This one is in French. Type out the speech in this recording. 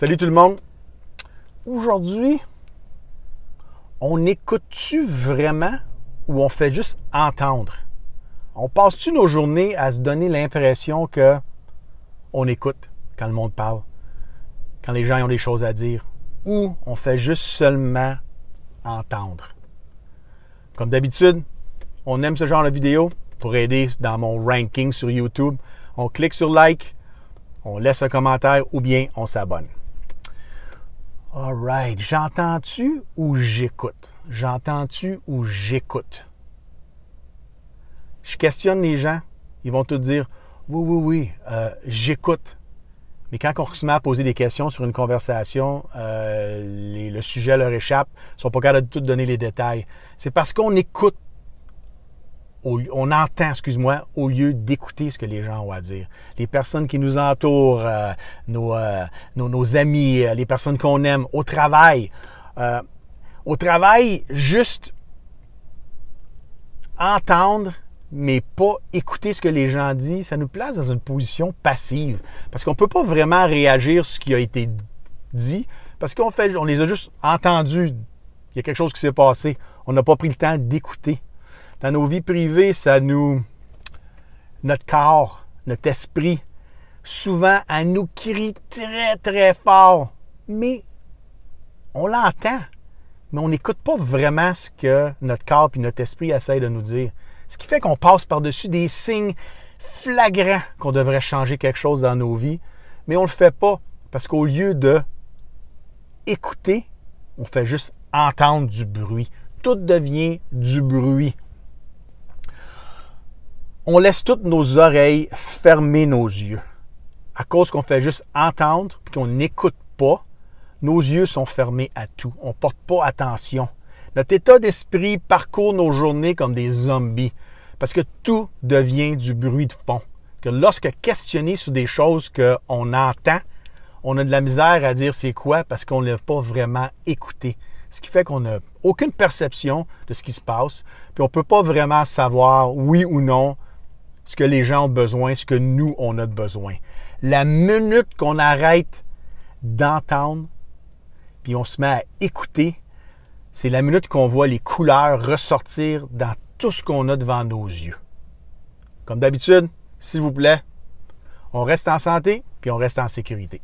Salut tout le monde. Aujourd'hui, on écoute-tu vraiment ou on fait juste entendre? On passe-tu nos journées à se donner l'impression que on écoute quand le monde parle, quand les gens ont des choses à dire, ou on fait juste seulement entendre? Comme d'habitude, on aime ce genre de vidéo pour aider dans mon ranking sur YouTube. On clique sur like, on laisse un commentaire ou bien on s'abonne. All right. J'entends-tu ou j'écoute? J'entends-tu ou j'écoute? Je questionne les gens. Ils vont tout dire Oui, oui, oui, euh, j'écoute. Mais quand on se met à poser des questions sur une conversation, euh, le sujet leur échappe, ils ne sont pas capables de tout donner les détails. C'est parce qu'on écoute on entend, excuse-moi, au lieu d'écouter ce que les gens ont à dire. Les personnes qui nous entourent, euh, euh, nos, amis, euh, les personnes qu'on aime, au travail. au travail, juste entendre, mais pas écouter ce que les gens disent, ça nous place dans une position passive. Parce qu'on ne peut pas vraiment réagir sur ce qui a été dit, parce qu'on fait, on les a juste entendus. Il y a quelque chose qui s'est passé. On n'a pas pris le temps d'écouter. Dans nos vies privées, ça nous. Notre corps, notre esprit, souvent, elle nous crie très, très fort. Mais on l'entend, mais on n'écoute pas vraiment ce que notre corps et notre esprit essayent de nous dire. Ce qui fait qu'on passe par-dessus des signes flagrants qu'on devrait changer quelque chose dans nos vies, mais on ne le fait pas parce qu'au lieu de écouter, on fait juste entendre du bruit. Tout devient du bruit on laisse toutes nos oreilles fermer nos yeux. À cause qu'on fait juste entendre et qu'on n'écoute pas, nos yeux sont fermés à tout. On ne porte pas attention. Notre état d'esprit parcourt nos journées comme des zombies parce que tout devient du bruit de fond. Que lorsque questionné sur des choses qu'on entend, on a de la misère à dire c'est quoi parce qu'on ne l'a pas vraiment écouté. Ce qui fait qu'on n'a aucune perception de ce qui se passe, puis on ne peut pas vraiment savoir oui ou non ce que les gens ont besoin, ce que nous, on a de besoin. La minute qu'on arrête d'entendre, puis on se met à écouter, c'est la minute qu'on voit les couleurs ressortir dans tout ce qu'on a devant nos yeux. Comme d'habitude, s'il vous plaît, on reste en santé, puis on reste en sécurité.